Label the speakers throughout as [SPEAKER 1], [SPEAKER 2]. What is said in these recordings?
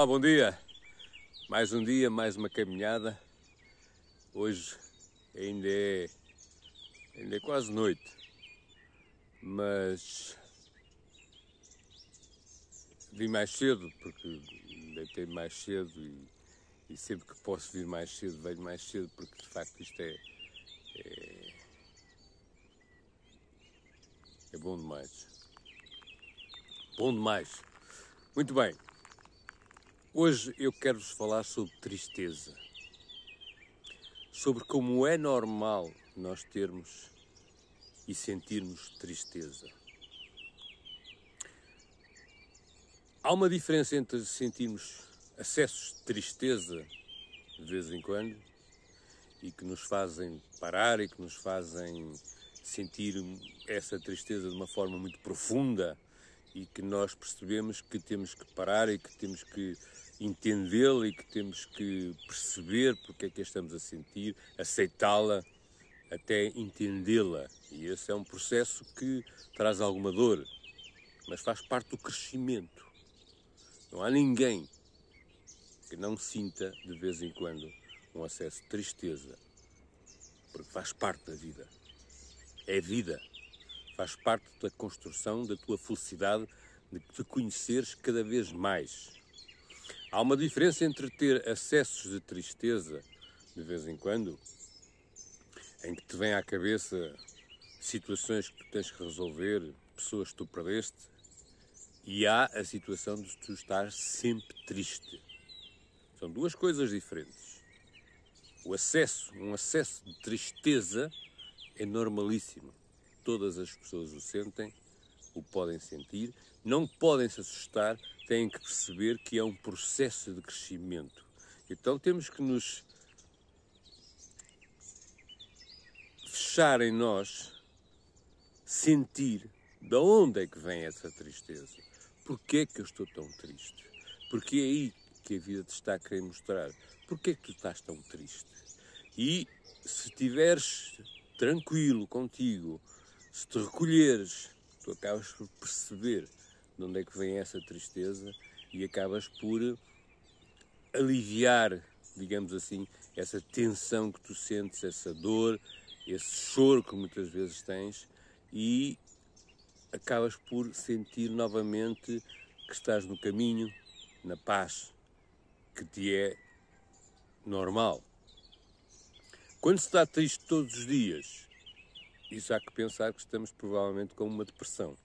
[SPEAKER 1] Olá, bom dia! Mais um dia, mais uma caminhada. Hoje ainda é, ainda é quase noite, mas vim mais cedo porque deitei mais cedo e, e, sempre que posso vir mais cedo, venho mais cedo porque de facto isto é, é, é bom demais. Bom demais. Muito bem. Hoje eu quero-vos falar sobre tristeza, sobre como é normal nós termos e sentirmos tristeza. Há uma diferença entre sentirmos acessos de tristeza de vez em quando e que nos fazem parar e que nos fazem sentir essa tristeza de uma forma muito profunda e que nós percebemos que temos que parar e que temos que entendê-la e que temos que perceber porque é que a estamos a sentir, aceitá-la, até entendê-la. E esse é um processo que traz alguma dor, mas faz parte do crescimento. Não há ninguém que não sinta de vez em quando um acesso de tristeza, porque faz parte da vida. É vida faz parte da construção da tua felicidade de te conheceres cada vez mais. Há uma diferença entre ter acessos de tristeza de vez em quando, em que te vêm à cabeça situações que tu tens que resolver, pessoas que tu perdeste, e há a situação de tu estar sempre triste. São duas coisas diferentes. O acesso, um acesso de tristeza é normalíssimo todas as pessoas o sentem, o podem sentir, não podem se assustar, têm que perceber que é um processo de crescimento. Então temos que nos fechar em nós, sentir de onde é que vem essa tristeza. porque é que eu estou tão triste? Porque é aí que a vida te está a querer mostrar. porque é que tu estás tão triste? E se estiveres tranquilo contigo, se te recolheres, tu acabas por perceber de onde é que vem essa tristeza e acabas por aliviar, digamos assim, essa tensão que tu sentes, essa dor, esse choro que muitas vezes tens e acabas por sentir novamente que estás no caminho, na paz que te é normal. Quando se está triste todos os dias, isso há que pensar que estamos provavelmente com uma depressão,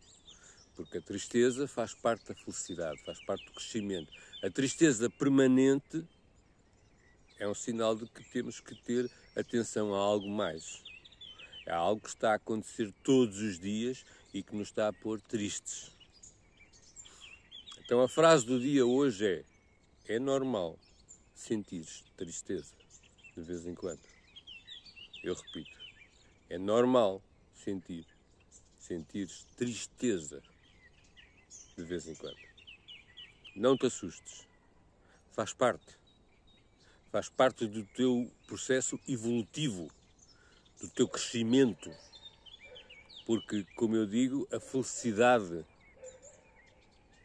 [SPEAKER 1] porque a tristeza faz parte da felicidade, faz parte do crescimento. A tristeza permanente é um sinal de que temos que ter atenção a algo mais. É algo que está a acontecer todos os dias e que nos está a pôr tristes. Então a frase do dia hoje é: é normal sentir tristeza de vez em quando. Eu repito, é normal sentir, sentir tristeza de vez em quando. Não te assustes. Faz parte. Faz parte do teu processo evolutivo, do teu crescimento. Porque, como eu digo, a felicidade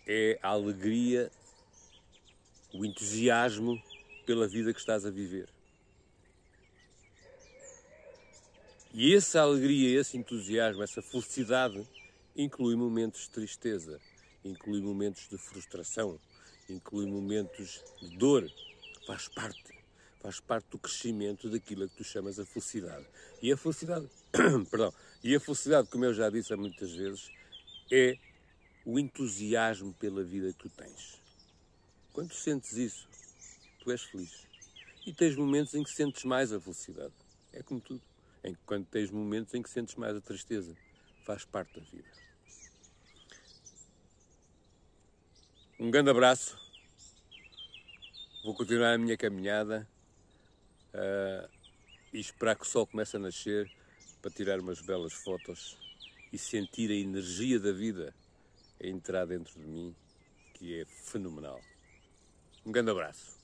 [SPEAKER 1] é a alegria, o entusiasmo pela vida que estás a viver. E essa alegria, esse entusiasmo, essa felicidade inclui momentos de tristeza, inclui momentos de frustração, inclui momentos de dor. Faz parte, faz parte do crescimento daquilo que tu chamas a felicidade. E a felicidade, perdão, e a felicidade, como eu já disse muitas vezes, é o entusiasmo pela vida que tu tens. Quando sentes isso, tu és feliz. E tens momentos em que sentes mais a felicidade. É como tudo enquanto tens momentos em que sentes mais a tristeza. Faz parte da vida. Um grande abraço. Vou continuar a minha caminhada uh, e esperar que o sol comece a nascer para tirar umas belas fotos e sentir a energia da vida a entrar dentro de mim, que é fenomenal. Um grande abraço.